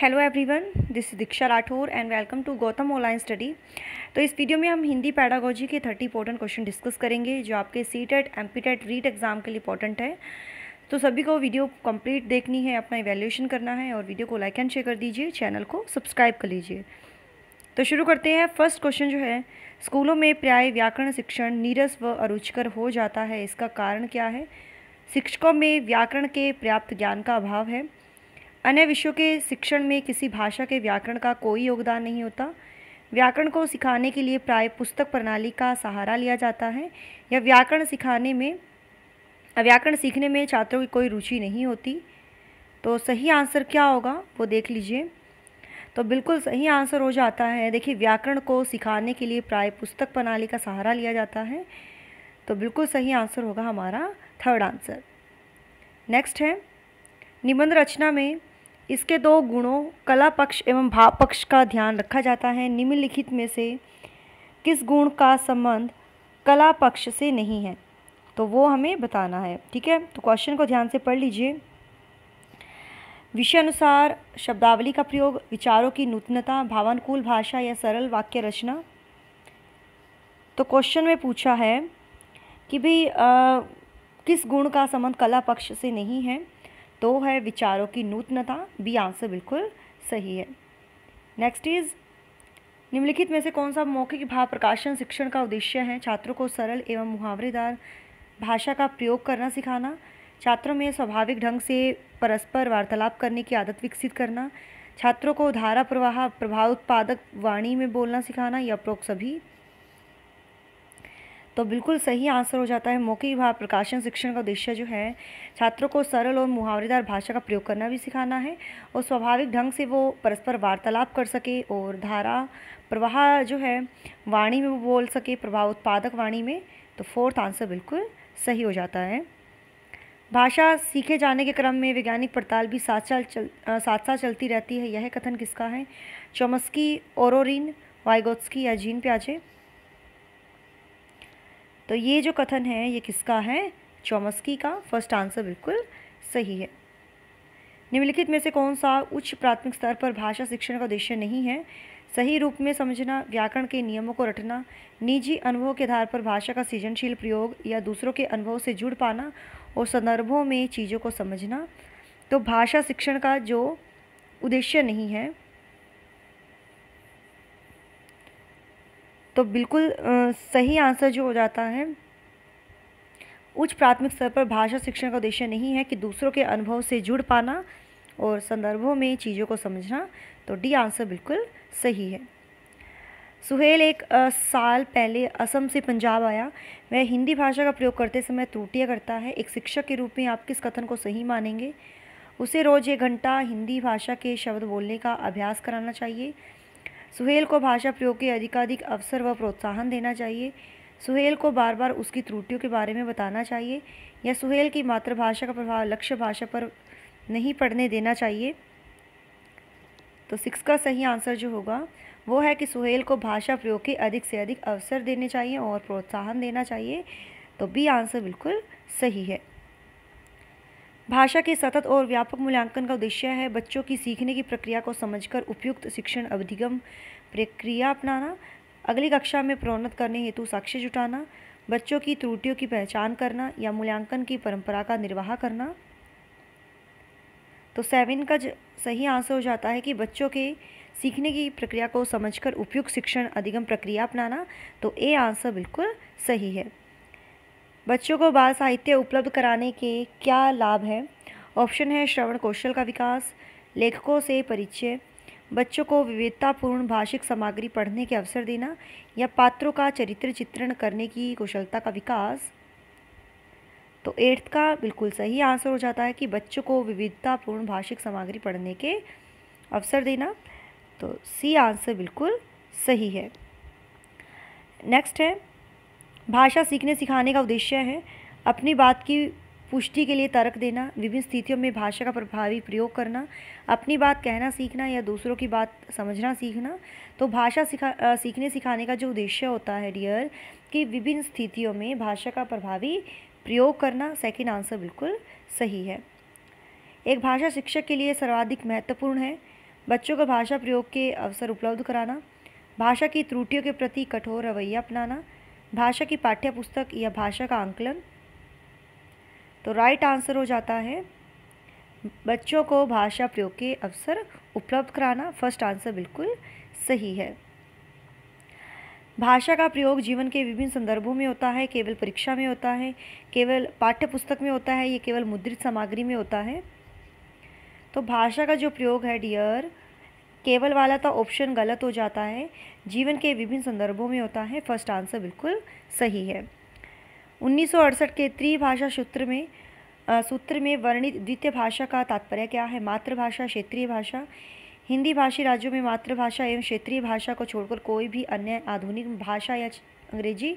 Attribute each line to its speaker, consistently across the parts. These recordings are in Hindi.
Speaker 1: hello everyone this Diksha Rathore and welcome to Gautam online study तो इस वीडियो में हम हिंदी पैडागोजी के थर्टी इंपॉर्टेंट क्वेश्चन डिस्कस करेंगे जो आपके C TET M P TET REET exam के लिए इंपॉर्टेंट है तो सभी को वीडियो कंप्लीट देखनी है अपना इवेल्यूशन करना है और वीडियो को लाइक एंड शेयर कर दीजिए चैनल को सब्सक्राइब कर लीजिए तो शुरू करते हैं फर्स्ट क्वेश्चन जो है स्कूलों में प्राय व्याकरण शिक्षण नीरस व अरुचकर हो जाता है इसका कारण क्या है शिक्षकों में व्याकरण के पर्याप्त ज्ञान का अभाव है अन्य विषयों के शिक्षण में किसी भाषा के व्याकरण का कोई योगदान नहीं होता व्याकरण को सिखाने के लिए प्राय पुस्तक प्रणाली का सहारा लिया जाता है या व्याकरण सिखाने में व्याकरण सीखने में छात्रों की कोई रुचि नहीं होती तो सही आंसर क्या होगा वो देख लीजिए तो बिल्कुल सही आंसर हो जाता है देखिए व्याकरण को सिखाने के लिए प्राय पुस्तक प्रणाली का सहारा लिया जाता है तो बिल्कुल सही आंसर होगा हमारा थर्ड आंसर नेक्स्ट है निबंध रचना में इसके दो गुणों कला पक्ष एवं भाव पक्ष का ध्यान रखा जाता है निम्नलिखित में से किस गुण का संबंध कला पक्ष से नहीं है तो वो हमें बताना है ठीक है तो क्वेश्चन को ध्यान से पढ़ लीजिए विषय अनुसार शब्दावली का प्रयोग विचारों की नूतनता भावानुकूल भाषा या सरल वाक्य रचना तो क्वेश्चन में पूछा है कि भाई किस गुण का संबंध कला पक्ष से नहीं है तो है विचारों की नूतनता बी आंसर बिल्कुल सही है नेक्स्ट इज निम्नलिखित में से कौन सा मौखिक भाव प्रकाशन शिक्षण का उद्देश्य है छात्रों को सरल एवं मुहावरेदार भाषा का प्रयोग करना सिखाना छात्रों में स्वाभाविक ढंग से परस्पर वार्तालाप करने की आदत विकसित करना छात्रों को धारा प्रवाह प्रभाव उत्पादक वाणी में बोलना सिखाना या प्रोक्त सभी तो बिल्कुल सही आंसर हो जाता है मौखिक भाव प्रकाशन शिक्षण का उद्देश्य जो है छात्रों को सरल और मुहावरेदार भाषा का प्रयोग करना भी सिखाना है और स्वाभाविक ढंग से वो परस्पर वार्तालाप कर सके और धारा प्रवाह जो है वाणी में वो बोल सके प्रभाव उत्पादक वाणी में तो फोर्थ आंसर बिल्कुल सही हो जाता है भाषा सीखे जाने के क्रम में वैज्ञानिक पड़ताल भी साथ साथ चल साथ साथ चलती रहती है यह कथन किसका है चोमस्की ओरोरिन वाइगोत्स्की या जीन प्याजे तो ये जो कथन है ये किसका है चौमस्की का फर्स्ट आंसर बिल्कुल सही है निम्नलिखित में से कौन सा उच्च प्राथमिक स्तर पर भाषा शिक्षण का उद्देश्य नहीं है सही रूप में समझना व्याकरण के नियमों को रटना निजी अनुभव के आधार पर भाषा का सृजनशील प्रयोग या दूसरों के अनुभव से जुड़ पाना और संदर्भों में चीज़ों को समझना तो भाषा शिक्षण का जो उद्देश्य नहीं है तो बिल्कुल सही आंसर जो हो जाता है उच्च प्राथमिक स्तर पर भाषा शिक्षण का उद्देश्य नहीं है कि दूसरों के अनुभव से जुड़ पाना और संदर्भों में चीज़ों को समझना तो डी आंसर बिल्कुल सही है सुहेल एक साल पहले असम से पंजाब आया वह हिंदी भाषा का प्रयोग करते समय त्रुटियाँ करता है एक शिक्षक के रूप में आप किस कथन को सही मानेंगे उसे रोज़ एक घंटा हिंदी भाषा के शब्द बोलने का अभ्यास कराना चाहिए सुहेल को भाषा प्रयोग के अधिकाधिक अवसर व प्रोत्साहन देना चाहिए सुहेल को बार बार उसकी त्रुटियों के बारे में बताना चाहिए या सुहेल की मातृभाषा का प्रभाव लक्ष्य भाषा पर नहीं पड़ने देना चाहिए तो सिक्स का सही आंसर जो होगा वो है कि सुहेल को भाषा प्रयोग के अधिक से अधिक अवसर देने चाहिए और प्रोत्साहन देना चाहिए तो बी आंसर बिल्कुल सही है भाषा के सतत और व्यापक मूल्यांकन का उद्देश्य है बच्चों की सीखने की प्रक्रिया को समझकर उपयुक्त शिक्षण अधिगम प्रक्रिया अपनाना अगली कक्षा में प्रोन्नत करने हेतु साक्ष्य जुटाना बच्चों की त्रुटियों की पहचान करना या मूल्यांकन की परंपरा का निर्वाह करना तो सेवन का सही आंसर हो जाता है कि बच्चों के सीखने की प्रक्रिया को समझकर उपयुक्त शिक्षण अधिगम प्रक्रिया अपनाना तो ए आंसर बिल्कुल सही है बच्चों को बाल साहित्य उपलब्ध कराने के क्या लाभ हैं ऑप्शन है श्रवण कौशल का विकास लेखकों से परिचय बच्चों को विविधतापूर्ण भाषिक सामग्री पढ़ने के अवसर देना या पात्रों का चरित्र चित्रण करने की कुशलता का विकास तो एट्थ का बिल्कुल सही आंसर हो जाता है कि बच्चों को विविधतापूर्ण भाषिक सामग्री पढ़ने के अवसर देना तो सी आंसर बिल्कुल सही है नेक्स्ट है भाषा सीखने सिखाने का उद्देश्य है अपनी बात की पुष्टि के लिए तर्क देना विभिन्न स्थितियों में भाषा का प्रभावी प्रयोग करना अपनी बात कहना सीखना या दूसरों की बात समझना सीखना तो भाषा सिखा सीखने सिखाने का जो उद्देश्य होता है डियर कि विभिन्न स्थितियों में भाषा का प्रभावी प्रयोग करना सेकंड आंसर बिल्कुल सही है एक भाषा शिक्षक के लिए सर्वाधिक महत्वपूर्ण है बच्चों को भाषा प्रयोग के अवसर उपलब्ध कराना भाषा की त्रुटियों के प्रति कठोर रवैया अपनाना भाषा की पाठ्य पुस्तक या भाषा का आंकलन तो राइट आंसर हो जाता है बच्चों को भाषा प्रयोग के अवसर उपलब्ध कराना फर्स्ट आंसर बिल्कुल सही है भाषा का प्रयोग जीवन के विभिन्न संदर्भों में होता है केवल परीक्षा में होता है केवल पाठ्य पुस्तक में होता है ये केवल मुद्रित सामग्री में होता है तो भाषा का जो प्रयोग है डियर केवल वाला तो ऑप्शन गलत हो जाता है जीवन के विभिन्न संदर्भों में होता है फर्स्ट आंसर बिल्कुल सही है 1968 के त्रिभाषा सूत्र में सूत्र में वर्णित द्वितीय भाषा का तात्पर्य क्या है मातृभाषा क्षेत्रीय भाषा हिंदी भाषी राज्यों में मातृभाषा एवं क्षेत्रीय भाषा को छोड़कर कोई भी अन्य आधुनिक भाषा या अंग्रेजी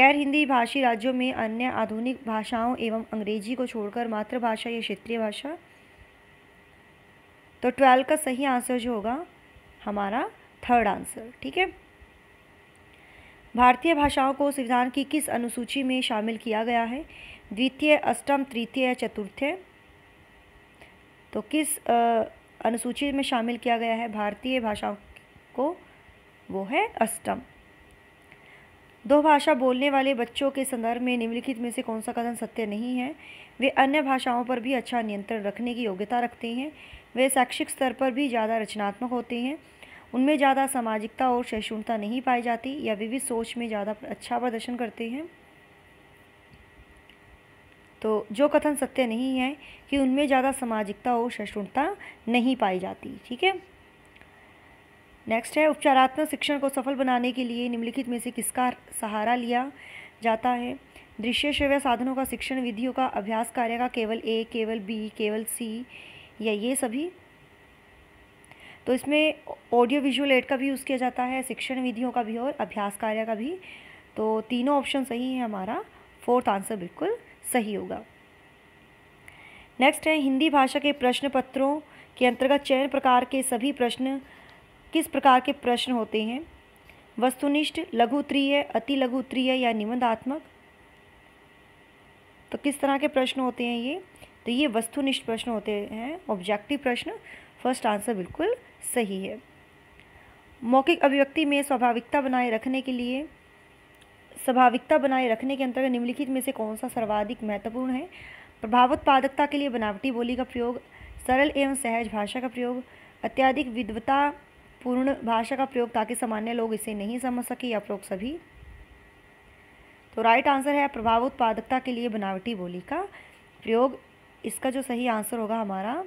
Speaker 1: गैर हिंदी भाषी राज्यों में अन्य आधुनिक भाषाओं एवं अंग्रेजी को छोड़कर मातृभाषा या क्षेत्रीय भाषा तो ट्वेल्व का सही आंसर जो होगा हमारा थर्ड आंसर ठीक है भारतीय भाषाओं को संविधान की किस अनुसूची में शामिल किया गया है द्वितीय अष्टम तृतीय चतुर्थ तो किस अनुसूची में शामिल किया गया है भारतीय भाषाओं को वो है अष्टम दो भाषा बोलने वाले बच्चों के संदर्भ में निम्नलिखित में से कौन सा कथन सत्य नहीं है वे अन्य भाषाओं पर भी अच्छा नियंत्रण रखने की योग्यता रखते हैं वे शैक्षिक स्तर पर भी ज़्यादा रचनात्मक होते हैं उनमें ज़्यादा सामाजिकता और सहिष्णुता नहीं पाई जाती या विविध सोच में ज़्यादा अच्छा प्रदर्शन करते हैं तो जो कथन सत्य नहीं है कि उनमें ज़्यादा सामाजिकता और सहिष्णुता नहीं पाई जाती ठीक है नेक्स्ट है उपचारात्मक शिक्षण को सफल बनाने के लिए निम्नलिखित में से किसका सहारा लिया जाता है दृश्य श्रव्य साधनों का शिक्षण विधियों का अभ्यास कार्य का केवल ए केवल बी केवल सी या ये सभी तो इसमें ऑडियो विजुअल एड का भी यूज़ किया जाता है शिक्षण विधियों का भी और अभ्यास कार्य का भी तो तीनों ऑप्शन सही है हमारा फोर्थ आंसर बिल्कुल सही होगा नेक्स्ट है हिंदी भाषा के प्रश्न पत्रों के अंतर्गत चयन प्रकार के सभी प्रश्न किस प्रकार के प्रश्न होते हैं वस्तुनिष्ठ लघु है अति लघु है या निबंधात्मक तो किस तरह के प्रश्न होते हैं ये तो ये वस्तुनिष्ठ प्रश्न होते हैं ऑब्जेक्टिव प्रश्न फर्स्ट आंसर बिल्कुल सही है मौखिक अभिव्यक्ति में स्वाभाविकता बनाए रखने के लिए स्वाभाविकता बनाए रखने के अंतर्गत निम्नलिखित में से कौन सा सर्वाधिक महत्वपूर्ण है प्रभावोत्पादकता के लिए बनावटी बोली का प्रयोग सरल एवं सहज भाषा का प्रयोग अत्याधिक विद्वता पूर्ण भाषा का प्रयोग ताकि सामान्य लोग इसे नहीं समझ सके या प्रयोग सभी तो राइट आंसर है प्रभाव उत्पादकता के लिए बनावटी बोली का प्रयोग इसका जो सही आंसर होगा हमारा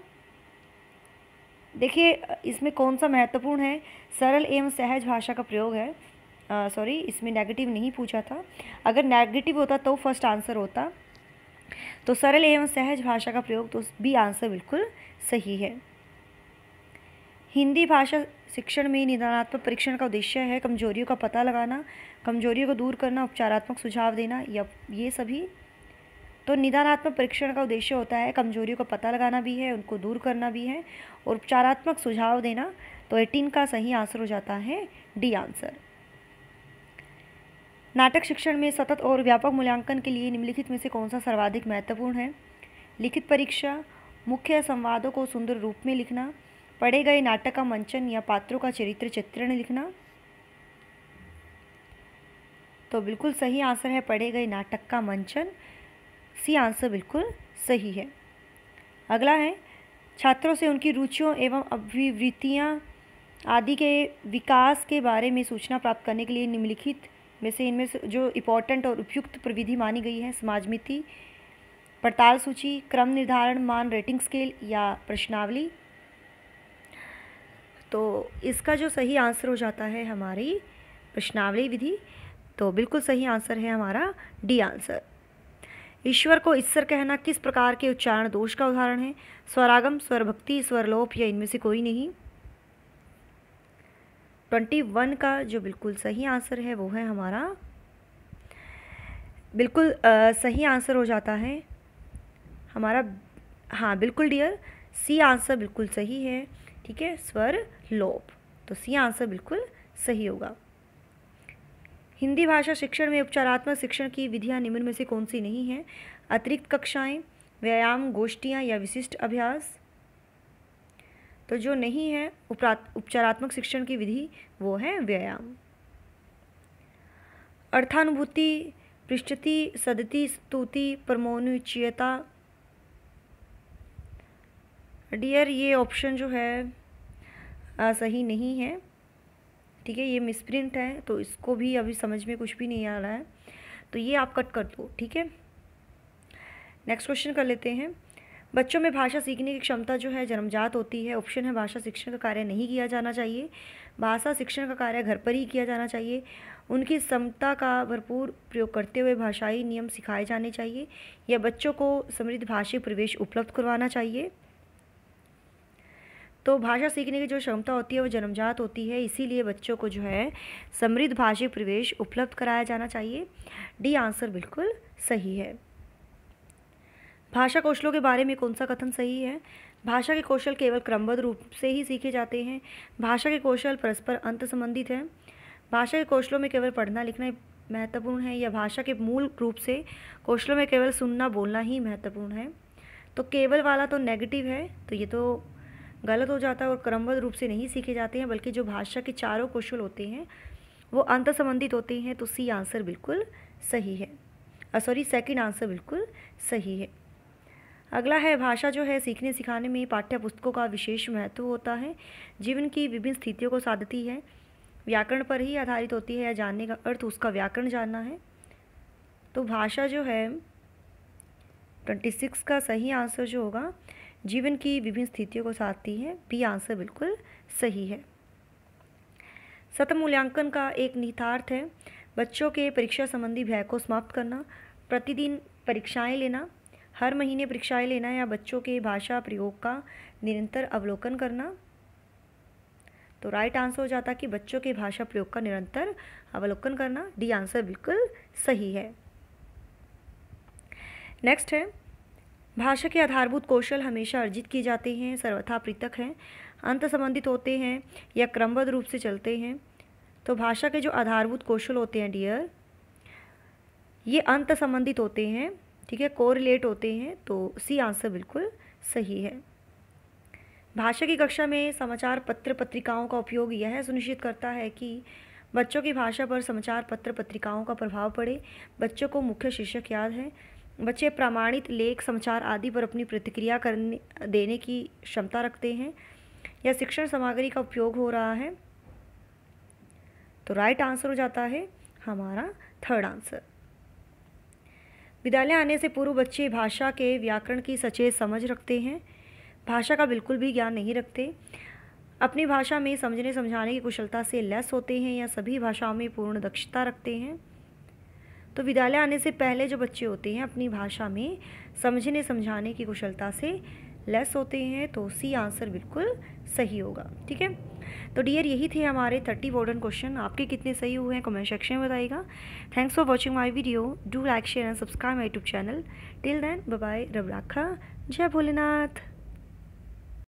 Speaker 1: देखिए इसमें कौन सा महत्वपूर्ण है सरल एवं सहज भाषा का प्रयोग है सॉरी इसमें नेगेटिव नहीं पूछा था अगर नेगेटिव होता तो फर्स्ट आंसर होता तो सरल एवं सहज भाषा का प्रयोग तो भी आंसर बिल्कुल सही है हिंदी भाषा शिक्षण में निदानात्मक परीक्षण का उद्देश्य है कमजोरियों का पता लगाना कमजोरियों को दूर करना उपचारात्मक सुझाव देना या ये सभी तो निदानात्मक परीक्षण का उद्देश्य होता है कमजोरियों का पता लगाना भी है उनको दूर करना भी है और उपचारात्मक सुझाव देना तो एटीन का सही आंसर हो जाता है डी आंसर नाटक शिक्षण में सतत और व्यापक मूल्यांकन के लिए निम्नलिखित में से कौन सा सर्वाधिक महत्वपूर्ण है लिखित परीक्षा मुख्य संवादों को सुंदर रूप में लिखना पढ़े गए नाटक का मंचन या पात्रों का चरित्र चित्रण लिखना तो बिल्कुल सही आंसर है पढ़े गए नाटक का मंचन सी आंसर बिल्कुल सही है अगला है छात्रों से उनकी रुचियों एवं अभिवृत्तियाँ आदि के विकास के बारे में सूचना प्राप्त करने के लिए निम्नलिखित में से इनमें से जो इम्पोर्टेंट और उपयुक्त प्रविधि मानी गई है समाजमिति पड़ताल सूची क्रम निर्धारण मान रेटिंग स्केल या प्रश्नावली तो इसका जो सही आंसर हो जाता है हमारी प्रश्नावली विधि तो बिल्कुल सही आंसर है हमारा डी आंसर ईश्वर को ईश्वर कहना किस प्रकार के उच्चारण दोष का उदाहरण है स्वरागम स्वर भक्ति स्वरलोप या इनमें से कोई नहीं ट्वेंटी वन का जो बिल्कुल सही आंसर है वो है हमारा बिल्कुल आ, सही आंसर हो जाता है हमारा हाँ बिल्कुल डियर सी आंसर बिल्कुल सही है ठीक है स्वर लोप तो सी आंसर बिल्कुल सही होगा हिंदी भाषा शिक्षण में उपचारात्मक शिक्षण की विधियाँ निम्न में से कौन सी नहीं हैं अतिरिक्त कक्षाएं व्यायाम गोष्ठियाँ या विशिष्ट अभ्यास तो जो नहीं है उपचारात्मक शिक्षण की विधि वो है व्यायाम अर्थानुभूति पृष्ठति सदति स्तुति परमोनुचीयता डियर ये ऑप्शन जो है आ, सही नहीं है ठीक है ये मिसप्रिंट है तो इसको भी अभी समझ में कुछ भी नहीं आ रहा है तो ये आप कट कर दो ठीक है नेक्स्ट क्वेश्चन कर लेते हैं बच्चों में भाषा सीखने की क्षमता जो है जन्मजात होती है ऑप्शन है भाषा शिक्षण का कार्य नहीं किया जाना चाहिए भाषा शिक्षण का कार्य घर पर ही किया जाना चाहिए उनकी क्षमता का भरपूर प्रयोग करते हुए भाषाई नियम सिखाए जाने चाहिए या बच्चों को समृद्ध भाषी प्रवेश उपलब्ध करवाना चाहिए तो भाषा सीखने की जो क्षमता होती है वो जन्मजात होती है इसीलिए बच्चों को जो है समृद्ध भाषिक प्रवेश उपलब्ध कराया जाना चाहिए डी आंसर बिल्कुल सही है भाषा कौशलों के बारे में कौन सा कथन सही है भाषा के कौशल केवल क्रमबद्ध रूप से ही सीखे जाते हैं भाषा के कौशल परस्पर अंत संबंधित हैं भाषा के कौशलों में केवल पढ़ना लिखना महत्वपूर्ण है या भाषा के मूल रूप से कौशलों में केवल सुनना बोलना ही महत्वपूर्ण है तो केवल वाला तो नेगेटिव है तो ये तो गलत हो जाता है और क्रमबद्ध रूप से नहीं सीखे जाते हैं बल्कि जो भाषा के चारों कौशल होते हैं वो अंत संबंधित होते हैं तो सी आंसर बिल्कुल सही है सॉरी सेकंड आंसर बिल्कुल सही है अगला है भाषा जो है सीखने सिखाने में पाठ्य पुस्तकों का विशेष महत्व होता है जीवन की विभिन्न स्थितियों को साधती है व्याकरण पर ही आधारित होती है या जानने का अर्थ उसका व्याकरण जानना है तो भाषा जो है ट्वेंटी सिक्स का सही आंसर जो होगा जीवन की विभिन्न स्थितियों को साधती है बी आंसर बिल्कुल सही है सत मूल्यांकन का एक निहितार्थ है बच्चों के परीक्षा संबंधी भय को समाप्त करना प्रतिदिन परीक्षाएं लेना हर महीने परीक्षाएं लेना या बच्चों के भाषा प्रयोग का निरंतर अवलोकन करना तो राइट आंसर हो जाता कि बच्चों के भाषा प्रयोग का निरंतर अवलोकन करना डी आंसर बिल्कुल सही है नेक्स्ट है भाषा के आधारभूत कौशल हमेशा अर्जित किए जाते हैं सर्वथा पृथक हैं अंत संबंधित होते हैं या क्रमबद्ध रूप से चलते हैं तो भाषा के जो आधारभूत कौशल होते हैं डियर ये अंत संबंधित होते हैं ठीक है कोरिलेट होते हैं तो सी आंसर बिल्कुल सही है भाषा की कक्षा में समाचार पत्र पत्रिकाओं का उपयोग यह सुनिश्चित करता है कि बच्चों की भाषा पर समाचार पत्र पत्रिकाओं का प्रभाव पड़े बच्चों को मुख्य शीर्षक याद है बच्चे प्रमाणित लेख समाचार आदि पर अपनी प्रतिक्रिया करने देने की क्षमता रखते हैं या शिक्षण सामग्री का उपयोग हो रहा है तो राइट आंसर हो जाता है हमारा थर्ड आंसर विद्यालय आने से पूर्व बच्चे भाषा के व्याकरण की सचेत समझ रखते हैं भाषा का बिल्कुल भी ज्ञान नहीं रखते अपनी भाषा में समझने समझाने की कुशलता से लैस होते हैं या सभी भाषाओं में पूर्ण दक्षता रखते हैं तो विद्यालय आने से पहले जो बच्चे होते हैं अपनी भाषा में समझने समझाने की कुशलता से लेस होते हैं तो सी आंसर बिल्कुल सही होगा ठीक है तो डियर यही थे हमारे थर्टी वोडन क्वेश्चन आपके कितने सही हुए हैं कमेंट सेक्शन में बताइएगा thanks for watching my video do like share and subscribe my YouTube channel till then bye रब राखा जय भोलेनाथ